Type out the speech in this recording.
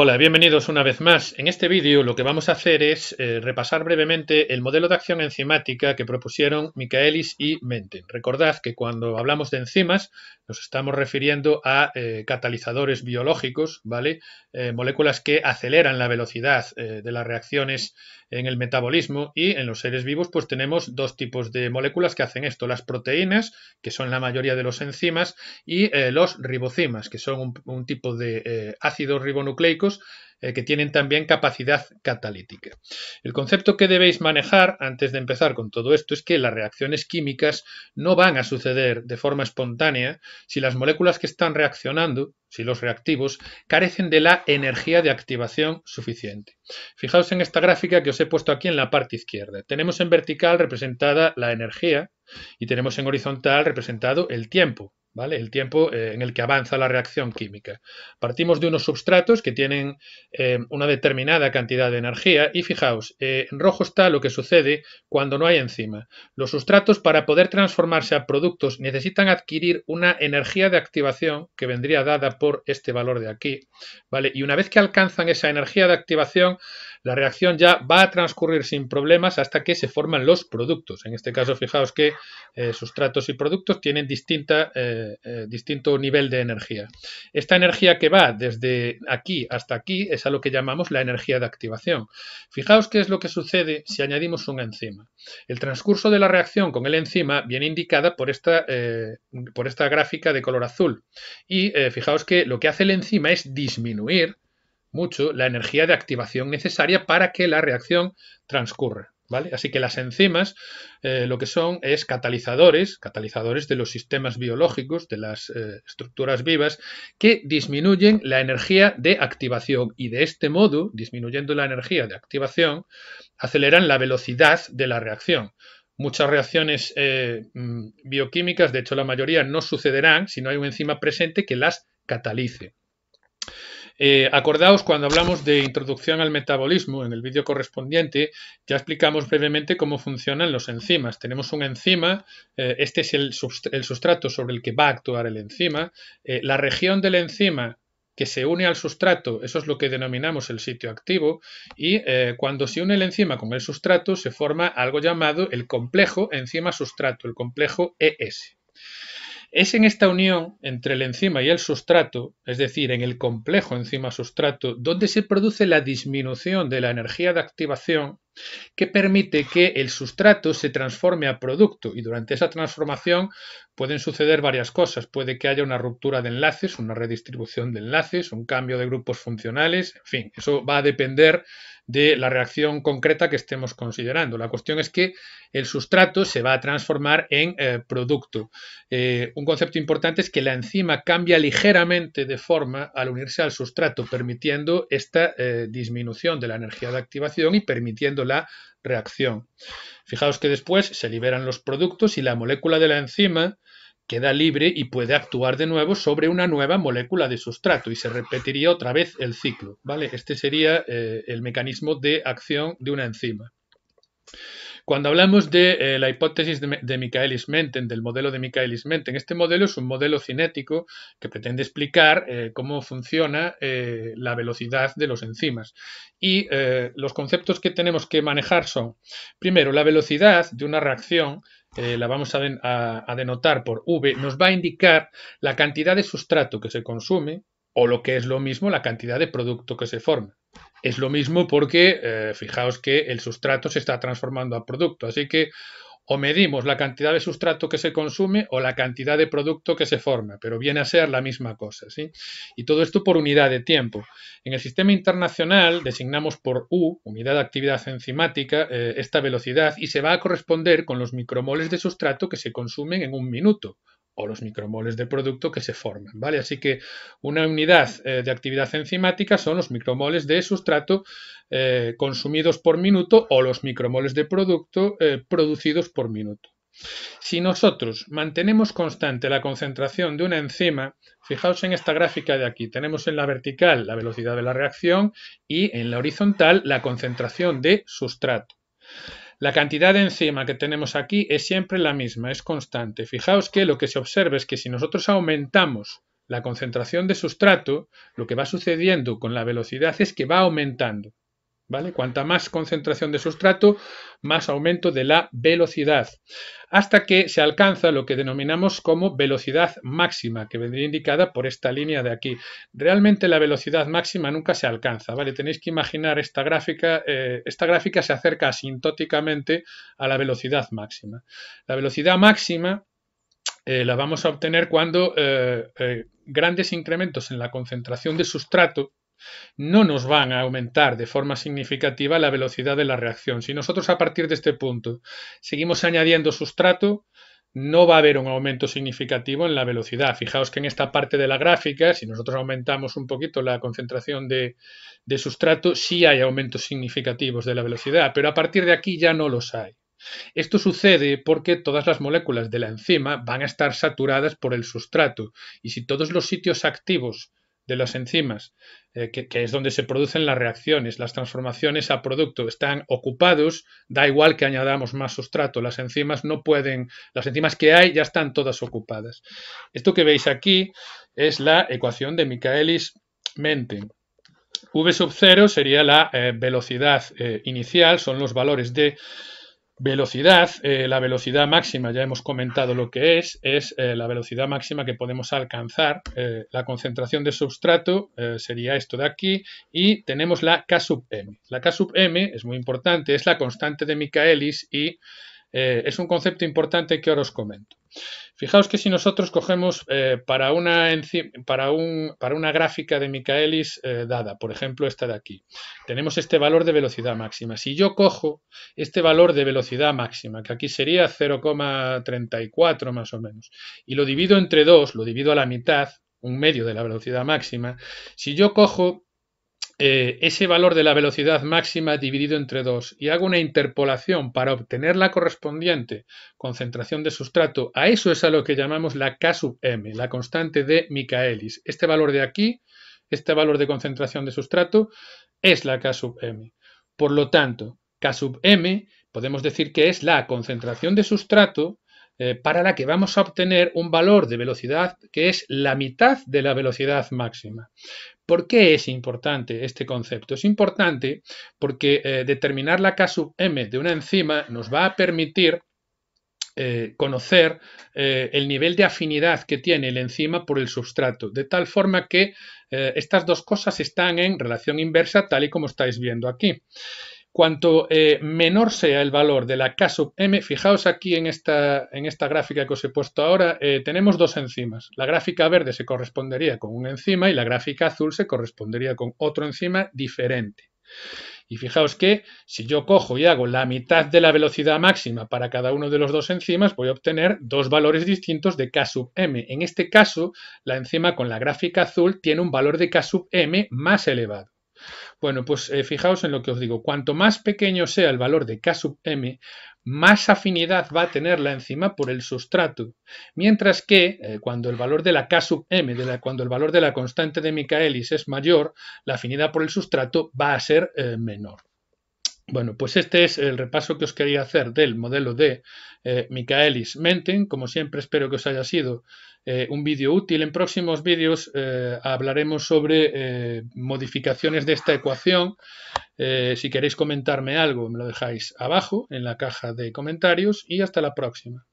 Hola, bienvenidos una vez más. En este vídeo lo que vamos a hacer es eh, repasar brevemente el modelo de acción enzimática que propusieron Michaelis y Menten. Recordad que cuando hablamos de enzimas nos estamos refiriendo a eh, catalizadores biológicos, ¿vale? Eh, moléculas que aceleran la velocidad de las reacciones en el metabolismo y en los seres vivos pues tenemos dos tipos de moléculas que hacen esto, las proteínas, que son la mayoría de los enzimas, y los ribozimas, que son un, un tipo de ácido ribonucleico eh, que tienen también capacidad catalítica. El concepto que debéis manejar antes de empezar con todo esto es que las reacciones químicas no van a suceder de forma espontánea si las moléculas que están reaccionando, si los reactivos, carecen de la energía de activación suficiente. Fijaos en esta gráfica que os he puesto aquí en la parte izquierda. Tenemos en vertical representada la energía y tenemos en horizontal representado el tiempo, ¿Vale? El tiempo eh, en el que avanza la reacción química. Partimos de unos substratos que tienen eh, una determinada cantidad de energía y fijaos, eh, en rojo está lo que sucede cuando no hay enzima. Los sustratos para poder transformarse a productos necesitan adquirir una energía de activación que vendría dada por este valor de aquí, ¿vale? Y una vez que alcanzan esa energía de activación, la reacción ya va a transcurrir sin problemas hasta que se forman los productos. En este caso, fijaos que eh, sustratos y productos tienen distinta, eh, eh, distinto nivel de energía. Esta energía que va desde aquí hasta aquí es a lo que llamamos la energía de activación. Fijaos qué es lo que sucede si añadimos un enzima. El transcurso de la reacción con el enzima viene indicada por esta, por esta gráfica de color azul. Y fijaos que lo que hace el enzima es disminuir mucho la energía de activación necesaria para que la reacción transcurra. ¿Vale? Así que las enzimas eh, lo que son es catalizadores, catalizadores de los sistemas biológicos, de las eh, estructuras vivas, que disminuyen la energía de activación y de este modo, disminuyendo la energía de activación, aceleran la velocidad de la reacción. Muchas reacciones eh, mm, bioquímicas, de hecho la mayoría, no sucederán si no hay un enzima presente que las catalice. Eh, acordaos, cuando hablamos de introducción al metabolismo, en el vídeo correspondiente, ya explicamos brevemente cómo funcionan los enzimas. Tenemos un enzima, eh, este es el, sustrato sobre el que va a actuar el enzima. Eh, la región del enzima que se une al sustrato, eso es lo que denominamos el sitio activo, y cuando se une el enzima con el sustrato se forma algo llamado el complejo enzima-sustrato, el complejo ES. Es en esta unión entre el enzima y el sustrato, es decir, en el complejo enzima-sustrato, donde se produce la disminución de la energía de activación que permite que el sustrato se transforme a producto y durante esa transformación pueden suceder varias cosas. Puede que haya una ruptura de enlaces, una redistribución de enlaces, un cambio de grupos funcionales, en fin, eso va a depender de la reacción concreta que estemos considerando. La cuestión es que el sustrato se va a transformar en eh, producto. Eh, un concepto importante es que la enzima cambia ligeramente de forma al unirse al sustrato, permitiendo esta eh, disminución de la energía de activación y permitiendo la reacción. Fijaos que después se liberan los productos y la molécula de la enzima queda libre y puede actuar de nuevo sobre una nueva molécula de sustrato y se repetiría otra vez el ciclo. ¿vale? Este sería eh, el mecanismo de acción de una enzima. Cuando hablamos de eh, la hipótesis de, Michaelis-Menten, del modelo de Michaelis-Menten, este modelo es un modelo cinético que pretende explicar eh, cómo funciona la velocidad de los enzimas. Y los conceptos que tenemos que manejar son, primero, la velocidad de una reacción eh, la vamos a, denotar por V, nos va a indicar la cantidad de sustrato que se consume o lo que es lo mismo, la cantidad de producto que se forma. Es lo mismo porque eh, fijaos que el sustrato se está transformando a producto, así que o medimos la cantidad de sustrato que se consume o la cantidad de producto que se forma, pero viene a ser la misma cosa. ¿sí? Y todo esto por unidad de tiempo. En el sistema internacional designamos por U, unidad de actividad enzimática, eh, esta velocidad y se va a corresponder con los micromoles de sustrato que se consumen en un minuto o los micromoles de producto que se forman, ¿vale? Así que una unidad eh, de actividad enzimática son los micromoles de sustrato eh, consumidos por minuto o los micromoles de producto eh, producidos por minuto. Si nosotros mantenemos constante la concentración de una enzima, fijaos en esta gráfica de aquí, tenemos en la vertical la velocidad de la reacción y en la horizontal la concentración de sustrato. La cantidad de enzima que tenemos aquí es siempre la misma, es constante. Fijaos que lo que se observa es que si nosotros aumentamos la concentración de sustrato, lo que va sucediendo con la velocidad es que va aumentando. Cuanta más concentración de sustrato, más aumento de la velocidad, hasta que se alcanza lo que denominamos como velocidad máxima, que vendría indicada por esta línea de aquí. Realmente la velocidad máxima nunca se alcanza, ¿vale? Tenéis que imaginar esta gráfica, eh, esta gráfica se acerca asintóticamente a la velocidad máxima. La velocidad máxima eh, la vamos a obtener cuando eh, grandes incrementos en la concentración de sustrato no nos van a aumentar de forma significativa la velocidad de la reacción. Si nosotros a partir de este punto seguimos añadiendo sustrato, no va a haber un aumento significativo en la velocidad. Fijaos que en esta parte de la gráfica, si nosotros aumentamos un poquito la concentración de, sustrato, sí hay aumentos significativos de la velocidad, pero a partir de aquí ya no los hay. Esto sucede porque todas las moléculas de la enzima van a estar saturadas por el sustrato y si todos los sitios activos de las enzimas, eh, que, es donde se producen las reacciones, las transformaciones a producto, están ocupados, da igual que añadamos más sustrato, las enzimas no pueden, las enzimas que hay ya están todas ocupadas. Esto que veis aquí es la ecuación de Michaelis-Menten. V sub 0 sería la eh, velocidad eh, inicial, son los valores de Velocidad, eh, la velocidad máxima, ya hemos comentado lo que es, es eh, la velocidad máxima que podemos alcanzar. Eh, la concentración de substrato sería esto de aquí y tenemos la K sub m. La K sub m es muy importante, es la constante de Michaelis y eh, es un concepto importante que ahora os comento. Fijaos que si nosotros cogemos eh, para, una para, una gráfica de Michaelis eh, dada, por ejemplo esta de aquí, tenemos este valor de velocidad máxima. Si yo cojo este valor de velocidad máxima, que aquí sería 0,34 más o menos, y lo divido entre 2, lo divido a la mitad, un medio de la velocidad máxima, si yo cojo eh, ese valor de la velocidad máxima dividido entre 2 y hago una interpolación para obtener la correspondiente concentración de sustrato, a eso es a lo que llamamos la K sub m, la constante de Michaelis. Este valor de aquí, este valor de concentración de sustrato, es la K sub m. Por lo tanto, K sub m podemos decir que es la concentración de sustrato eh, para la que vamos a obtener un valor de velocidad que es la mitad de la velocidad máxima. ¿Por qué es importante este concepto? Es importante porque eh, determinar la K sub m de una enzima nos va a permitir eh, conocer el nivel de afinidad que tiene la enzima por el sustrato, de tal forma que estas dos cosas están en relación inversa, tal y como estáis viendo aquí. Cuanto eh, menor sea el valor de la K sub m, fijaos aquí en esta, en esta gráfica que os he puesto ahora, eh, tenemos dos enzimas. La gráfica verde se correspondería con una enzima y la gráfica azul se correspondería con otro enzima diferente. Y fijaos que si yo cojo y hago la mitad de la velocidad máxima para cada uno de los dos enzimas, voy a obtener dos valores distintos de K sub m. En este caso, la enzima con la gráfica azul tiene un valor de K sub m más elevado. Bueno, pues eh, fijaos en lo que os digo. Cuanto más pequeño sea el valor de K sub m, más afinidad va a tener la enzima por el sustrato. Mientras que eh, cuando el valor de la K sub m, cuando el valor de la constante de Michaelis es mayor, la afinidad por el sustrato va a ser eh, menor. Bueno, pues este es el repaso que os quería hacer del modelo de Michaelis-Menten. Como siempre, espero que os haya sido eh, un vídeo útil. En próximos vídeos eh, hablaremos sobre eh, modificaciones de esta ecuación. si queréis comentarme algo, me lo dejáis abajo en la caja de comentarios y hasta la próxima.